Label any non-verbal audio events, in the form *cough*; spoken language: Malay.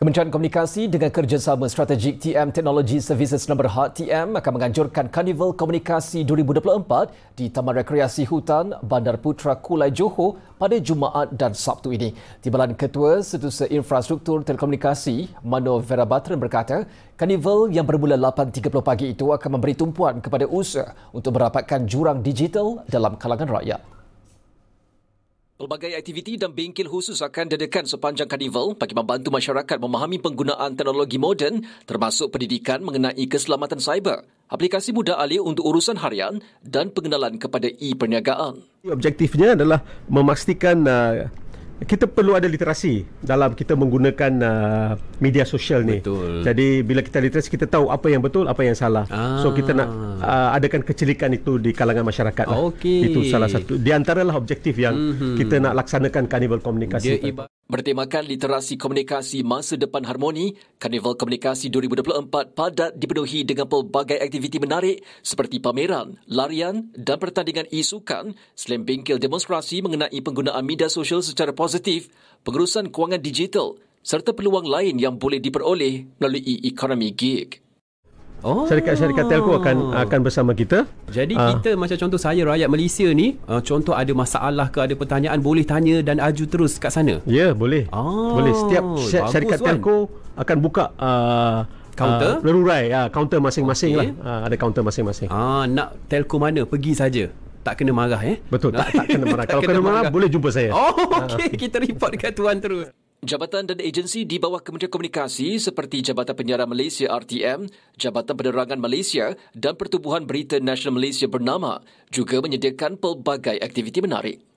Kementerian Komunikasi dengan kerjasama strategik TM Technology Services No. Hot TM akan menganjurkan Carnival Komunikasi 2024 di Taman Rekreasi Hutan Bandar Putra Kulai Johor pada Jumaat dan Sabtu ini. Timbalan Ketua Setusa Infrastruktur Telekomunikasi Mano Vera Batran berkata, Carnival yang bermula 8.30 pagi itu akan memberi tumpuan kepada usaha untuk merapatkan jurang digital dalam kalangan rakyat. Pelbagai aktiviti dan bengkel khusus akan dedekan sepanjang karnival bagi membantu masyarakat memahami penggunaan teknologi moden termasuk pendidikan mengenai keselamatan cyber, aplikasi mudah alih untuk urusan harian dan pengenalan kepada e-perniagaan. Objektifnya adalah memastikan uh, kita perlu ada literasi dalam kita menggunakan uh, media sosial ni. Betul. Jadi bila kita literasi kita tahu apa yang betul, apa yang salah. Ah. So kita nak uh, adakan kecelikan itu di kalangan masyarakat. Lah. Ah, okay. Itu salah satu di antaralah objektif yang mm-hmm. kita nak laksanakan karnival komunikasi. Bertemakan literasi komunikasi masa depan harmoni, Karnival Komunikasi 2024 padat dipenuhi dengan pelbagai aktiviti menarik seperti pameran, larian dan pertandingan e-sukan selain bingkil demonstrasi mengenai penggunaan media sosial secara positif, pengurusan kewangan digital serta peluang lain yang boleh diperoleh melalui ekonomi gig. Oh. Syarikat-syarikat telco akan akan bersama kita. Jadi uh. kita macam contoh saya rakyat Malaysia ni, uh, contoh ada masalah ke ada pertanyaan boleh tanya dan aju terus kat sana. Ya, yeah, boleh. Oh. Boleh setiap syar- Bagus, syarikat kan? telco akan buka uh, kaunter uh, lerurai uh, kaunter masing-masing okay. lah. Uh, ada kaunter masing-masing. Ah nak telco mana pergi saja. Tak kena marah eh. Betul, tak, tak kena marah. *laughs* tak Kalau kena marah, marah boleh jumpa saya. Oh, *laughs* okey, uh. kita report dekat tuan terus. Jabatan dan agensi di bawah Kementerian Komunikasi seperti Jabatan Penyiaran Malaysia RTM, Jabatan Penerangan Malaysia dan Pertubuhan Berita Nasional Malaysia bernama juga menyediakan pelbagai aktiviti menarik.